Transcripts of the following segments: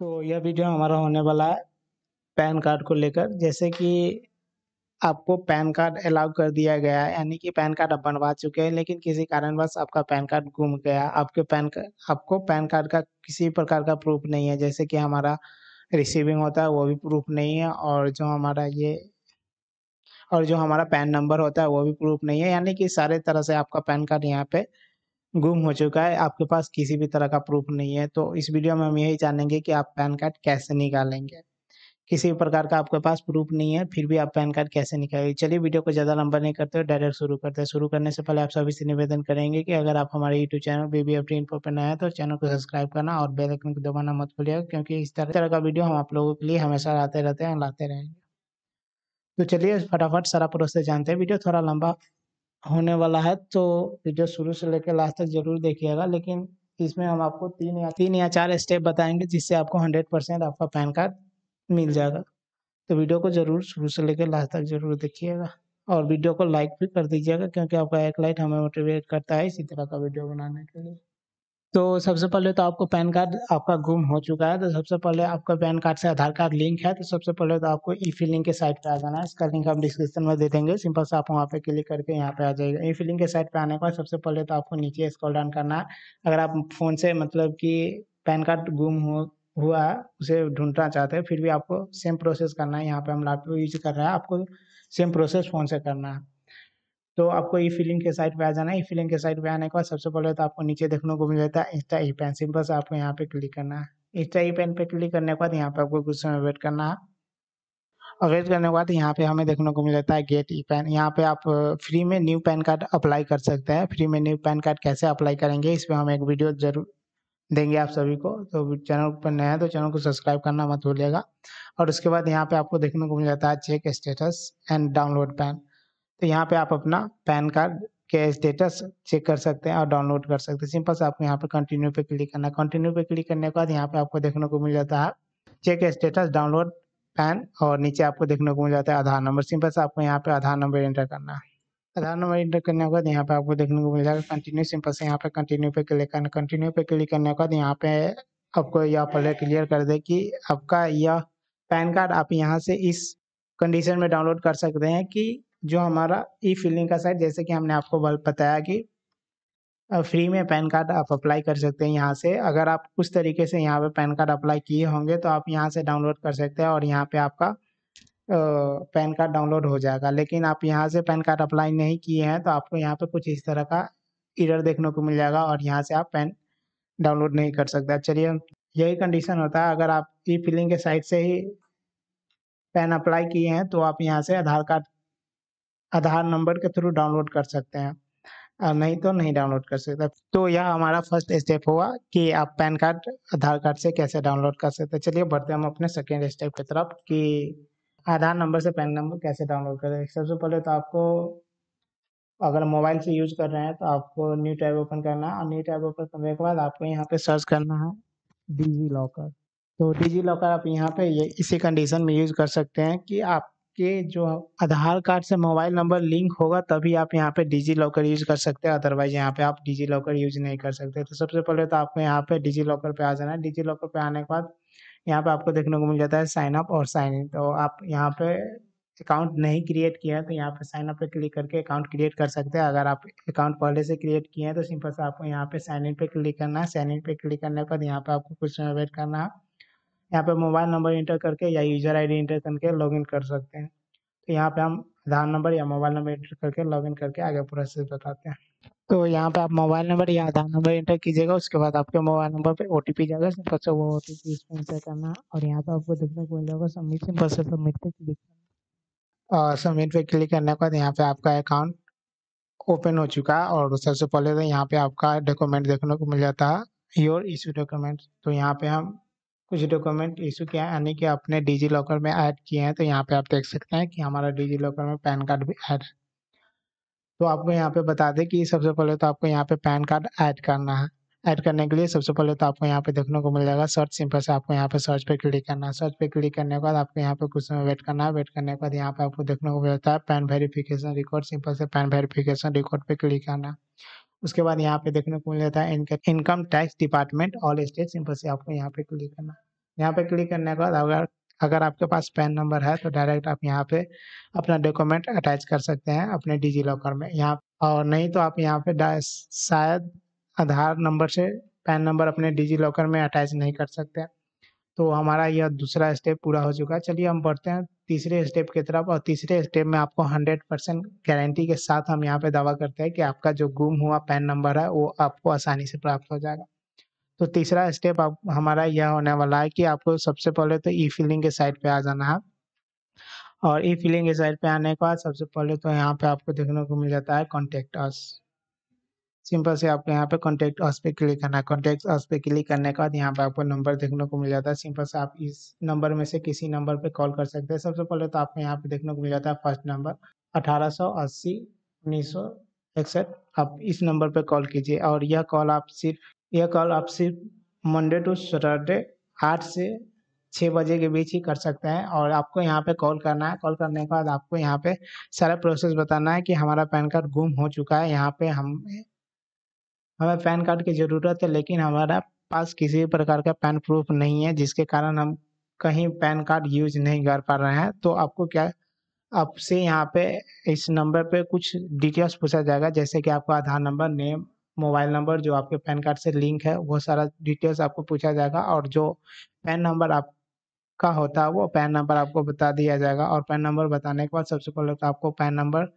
तो यह वीडियो हमारा होने वाला है पैन कार्ड को लेकर जैसे कि आपको पैन कार्ड अलाउ कर दिया गया है यानी कि पैन कार्ड आप बनवा चुके हैं लेकिन किसी कारणवश आपका पैन कार्ड गुम गया आपके पैन कार्ड आपको पैन कार्ड का किसी प्रकार का प्रूफ नहीं है जैसे कि हमारा रिसीविंग होता है वो भी प्रूफ नहीं है और जो हमारा ये और जो हमारा पैन नंबर होता है वो भी प्रूफ नहीं है यानी कि सारे तरह से आपका पैन कार्ड यहाँ पे गुम हो चुका है आपके पास किसी भी तरह का प्रूफ नहीं है तो इस वीडियो में हम यही जानेंगे कि आप पैन कार्ड कैसे निकालेंगे किसी भी प्रकार का आपके पास प्रूफ नहीं है फिर भी आप पैन कार्ड कैसे निकालेंगे चलिए वीडियो को ज़्यादा लंबा नहीं करते डायरेक्ट शुरू करते हैं शुरू करने से पहले आप सभी से निवेदन करेंगे कि अगर आप हमारे यूट्यूब चैनल बेबी अपनी इन्फो पर नया है तो चैनल को सब्सक्राइब करना और बेल आइकन को दबाना मत भूलिएगा क्योंकि इस तरह का वीडियो हम आप लोगों के लिए हमेशा लाते रहते हैं लाते रहेंगे तो चलिए फटाफट सारा प्रोसेस जानते हैं वीडियो थोड़ा लंबा होने वाला है तो वीडियो शुरू से लेकर लास्ट तक जरूर देखिएगा लेकिन इसमें हम आपको तीन या तीन या चार स्टेप बताएंगे जिससे आपको हंड्रेड परसेंट आपका पैन कार्ड मिल जाएगा तो वीडियो को जरूर शुरू से लेकर लास्ट तक जरूर देखिएगा और वीडियो को लाइक भी कर दीजिएगा क्योंकि आपका एक लाइक हमें मोटिवेट करता है इसी तरह का वीडियो बनाने के लिए तो सबसे पहले तो आपको पैन कार्ड आपका गुम हो चुका है तो सबसे पहले आपका पैन कार्ड से आधार कार्ड लिंक है तो सबसे पहले तो आपको ई फिलिंग के साइट पे आ जाना है इसका लिंक हम डिस्क्रिप्शन में दे देंगे सिंपल से आप वहाँ पे क्लिक करके यहाँ पे आ जाएगा ई फिलिंग के साइट पे आने के बाद सबसे पहले तो आपको नीचे स्कॉल डाउन करना है अगर आप फ़ोन से मतलब कि पैन कार्ड गुम हो हुआ है उसे ढूंढना चाहते हैं फिर भी आपको सेम प्रोसेस करना है यहाँ पे हम लैपटॉप यूज कर रहे हैं आपको सेम प्रोसेस फ़ोन से करना है तो आपको ई फिलिंग के साइट पे आ जाना है ई फिलिंग के साइट पे आने के बाद सबसे पहले तो आपको नीचे देखने को मिल जाता है इंस्टा ई पेन सिंपल से आपको यहाँ पे क्लिक करना है इंस्टा ई पेन पे क्लिक करने के बाद यहाँ पे आपको कुछ समय वेट करना है और वेट करने के बाद यहाँ पे हमें देखने को मिल जाता है गेट ई पेन यहाँ पे आप फ्री में न्यू पैन कार्ड अप्लाई कर सकते हैं फ्री में न्यू पैन कार्ड कैसे अप्लाई करेंगे इस पर हम एक वीडियो जरूर देंगे आप सभी को तो चैनल पर नए है तो चैनल को सब्सक्राइब करना मत भूलिएगा और उसके बाद यहाँ पे आपको देखने को मिल जाता है check status and download PAN तो यहाँ पे आप अपना पैन कार्ड के स्टेटस चेक कर सकते हैं और डाउनलोड कर सकते हैं सिंपल से आपको यहाँ पे कंटिन्यू पे क्लिक करना कंटिन्यू पे क्लिक करने के बाद यहाँ पे आपको देखने को मिल जाता है चेक स्टेटस डाउनलोड पैन और नीचे आपको देखने को मिल जाता है आधार नंबर सिंपल से आपको यहाँ पे आधार नंबर एंटर करना है आधार नंबर एंटर करने के बाद यहाँ पे आपको देखने को मिल जाएगा कंटिन्यू सिंपल से यहाँ पे कंटिन्यू पे क्लिक करना कंटिन्यू पे क्लिक करने के बाद यहाँ पे आपको यह पहले क्लियर कर दे कि आपका यह पैन कार्ड आप यहाँ से इस कंडीशन में डाउनलोड कर सकते हैं कि जो हमारा ई फिलिंग का साइट जैसे कि हमने आपको बताया कि फ्री में पैन कार्ड आप अप्लाई कर सकते हैं यहाँ से अगर आप कुछ तरीके से यहाँ पे पैन कार्ड अप्लाई किए होंगे तो आप यहाँ से डाउनलोड कर सकते हैं और यहाँ पे आपका पैन कार्ड डाउनलोड हो जाएगा लेकिन आप यहाँ से पैन कार्ड अप्लाई नहीं किए हैं तो आपको यहाँ पे कुछ इस तरह का इरर देखने को मिल जाएगा और यहाँ से आप पैन डाउनलोड नहीं कर सकते चलिए यही कंडीशन होता है अगर आप ई फिलिंग के साइट से ही पैन अप्लाई किए हैं तो आप यहाँ से आधार कार्ड आधार नंबर के थ्रू डाउनलोड कर सकते हैं नहीं तो नहीं डाउनलोड कर सकते तो यह हमारा फर्स्ट स्टेप हुआ कि आप पैन कार्ड आधार कार्ड से कैसे डाउनलोड कर सकते हैं चलिए बढ़ते हम अपने सेकेंड स्टेप की तरफ कि आधार नंबर से पैन नंबर कैसे डाउनलोड करें सबसे पहले तो आपको अगर मोबाइल से यूज कर रहे हैं तो आपको न्यू टैब ओपन करना है और न्यू टैब ओपन करने के बाद आपको यहाँ पे सर्च करना है डिजी लॉकर तो डिजी लॉकर आप यहाँ पे ये इसी कंडीशन में यूज कर सकते हैं कि आप आपके जो आधार कार्ड से मोबाइल नंबर लिंक होगा तभी आप यहाँ पे डिजी लॉकर यूज कर सकते हैं अदरवाइज यहाँ पे आप डिजी लॉकर यूज नहीं कर सकते तो सबसे पहले तो आपको यहाँ पे डिजी लॉकर पे आ जाना है डिजी लॉकर पे आने के बाद यहाँ पे आपको देखने को मिल जाता है साइन अप और साइन इन तो आप यहाँ पे अकाउंट नहीं क्रिएट किया है तो यहाँ पे साइन अप पे क्लिक करके अकाउंट क्रिएट कर सकते हैं अगर आप अकाउंट पहले से क्रिएट किए हैं तो सिंपल से आपको यहाँ पे साइन इन पे क्लिक करना है साइन इन पे क्लिक करने के बाद यहाँ पे आपको कुछ वेट करना है यहाँ पे मोबाइल नंबर इंटर करके या यूज़र आईडी इंटर करके लॉगिन कर सकते हैं तो यहाँ पे हम आधार नंबर या मोबाइल नंबर इंटर करके लॉगिन करके आगे प्रोसेस बताते हैं तो यहाँ पे आप मोबाइल नंबर या आधार नंबर इंटर कीजिएगा उसके बाद आपके मोबाइल नंबर पे ओ टी पी जाएगा सिंपल से वो ओ टी पी इसमें इंटर करना और यहाँ पे आपको देखने को मिल जाएगा सबमिट सिंपल से सबमिट पे क्लिक करना और सबमिट पे क्लिक करने के बाद यहाँ पे आपका अकाउंट ओपन हो चुका है और सबसे पहले तो यहाँ पे आपका डॉक्यूमेंट देखने को मिल जाता है योर इश्यू डॉक्यूमेंट तो यहाँ पे हम कुछ डॉक्यूमेंट इशू किया यानी कि आपने डिजी लॉकर में ऐड किए हैं तो यहाँ पे आप देख सकते हैं कि हमारा डिजी लॉकर में पैन कार्ड भी ऐड तो आपको यहाँ पे बता दें कि सबसे पहले तो आपको यहाँ पे पैन कार्ड ऐड करना है ऐड करने के लिए सबसे पहले तो आपको यहाँ पे देखने को मिल जाएगा सर्च सिंपल से आपको यहाँ पे सर्च पे क्लिक करना है सर्च पे क्लिक करने के बाद आपको यहाँ पे कुछ समय वेट करना है वेट करने के बाद यहाँ पे आपको देखने को मिलता है पैन वेरिफिकेशन रिकॉर्ड सिंपल से पैन वेरिफिकेशन रिकॉर्ड पे क्लिक करना उसके बाद यहाँ पे देखने को मिल जाता है income tax department all state simple से आपको यहाँ पे क्लिक करना यहाँ पे क्लिक करने के बाद अगर अगर आपके पास पैन नंबर है तो डायरेक्ट आप यहाँ पे अपना डॉक्यूमेंट अटैच कर सकते हैं अपने डिजी लॉकर में यहाँ और नहीं तो आप यहाँ पे शायद आधार नंबर से पैन नंबर अपने डिजी लॉकर में अटैच नहीं कर सकते तो हमारा यह दूसरा स्टेप पूरा हो चुका है चलिए हम बढ़ते हैं तीसरे स्टेप की तरफ और तीसरे स्टेप में आपको 100 परसेंट गारंटी के साथ हम यहाँ पे दावा करते हैं कि आपका जो गुम हुआ पैन नंबर है वो आपको आसानी से प्राप्त हो जाएगा तो तीसरा स्टेप आप हमारा यह होने वाला है कि आपको सबसे पहले तो ई फिलिंग के साइड पे आ जाना है और ई फिलिंग के साइड पे आने के बाद सबसे पहले तो यहाँ पे आपको देखने को मिल जाता है कॉन्टेक्ट अस सिंपल से आपको यहाँ पे कॉन्टेक्ट अस पे क्लिक करना है कॉन्टेक्ट अस पे क्लिक करने के बाद यहाँ पे आपको नंबर देखने को मिल जाता है सिंपल से आप इस नंबर में से किसी नंबर पे कॉल कर सकते हैं सबसे पहले तो आपको यहाँ पे देखने को मिल जाता है फर्स्ट नंबर अठारह सौ अस्सी उन्नीस सौ इकसठ आप इस नंबर पर कॉल कीजिए और यह कॉल आप सिर्फ यह कॉल आप सिर्फ मंडे टू सैटरडे आठ से छः बजे के बीच ही कर सकते हैं और आपको यहाँ पे कॉल करना है कॉल करने के बाद आपको यहाँ पे सारा प्रोसेस बताना है कि हमारा पैन कार्ड गुम हो चुका है यहाँ पे हम हमें पैन कार्ड की ज़रूरत है लेकिन हमारा पास किसी भी प्रकार का पैन प्रूफ नहीं है जिसके कारण हम कहीं पैन कार्ड यूज नहीं कर पा रहे हैं तो आपको क्या आपसे यहाँ पे इस नंबर पे कुछ डिटेल्स पूछा जाएगा जैसे कि आपका Aadhaar number name mobile number जो आपके पैन कार्ड से लिंक है वो सारा डिटेल्स आपको पूछा जाएगा और जो पैन नंबर आपका होता है वो पैन नंबर आपको बता दिया जाएगा और पैन नंबर बताने के बाद सबसे पहले तो आपको पैन नंबर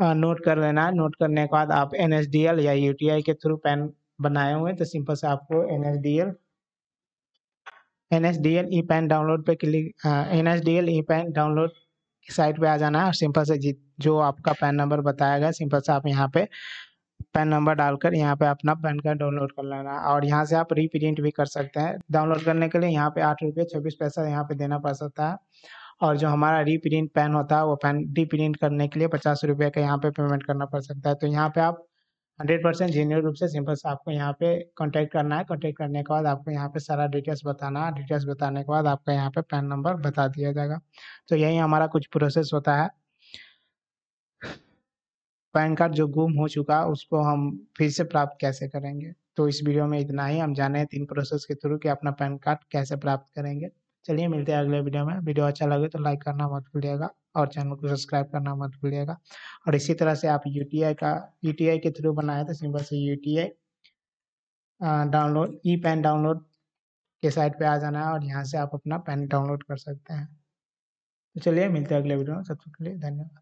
नोट कर लेना है, नोट करने के बाद आप एन या यू के थ्रू पैन बनाए हुए तो सिंपल से आपको N N S D L D L E PAN download पे click N D L E PAN download site पे आ जाना है और सिंपल से जित- जो आपका पैन नंबर बताया गया सिंपल से आप यहाँ पे पैन नंबर डालकर यहाँ पे अपना पैन कार्ड डाउनलोड कर लेना और यहाँ से आप रीप्रिंट भी कर सकते हैं डाउनलोड करने के लिए यहाँ पे आठ रुपये छब्बीस पैसा यहाँ पे देना पड़ सकता है और जो हमारा रीप्रिंट पेन होता है वो पेन रीप्रिंट करने के लिए पचास रुपये का यहाँ पे पेमेंट करना पड़ सकता है तो यहाँ पे आप हंड्रेड परसेंट जेन्यून रूप से सिंपल से आपको यहाँ पे कांटेक्ट करना है कांटेक्ट करने के बाद आपको यहाँ पे सारा डिटेल्स बताना है डिटेल्स बताने के बाद आपका यहाँ पे पैन नंबर बता दिया जाएगा तो यही हमारा कुछ प्रोसेस होता है पैन कार्ड जो गुम हो चुका उसको हम फिर से प्राप्त कैसे करेंगे तो इस वीडियो में इतना ही हम जाने तीन प्रोसेस के थ्रू कि अपना पैन कार्ड कैसे प्राप्त करेंगे चलिए मिलते हैं अगले वीडियो में वीडियो अच्छा लगे तो लाइक करना मत भूलिएगा और चैनल को सब्सक्राइब करना मत भूलिएगा और इसी तरह से आप यू का यू के थ्रू बनाए तो सिंपल से you download e PAN download के साइट पे आ जाना है और यहाँ से आप अपना पेन डाउनलोड कर सकते हैं तो चलिए मिलते हैं अगले वीडियो में सबसे धन्यवाद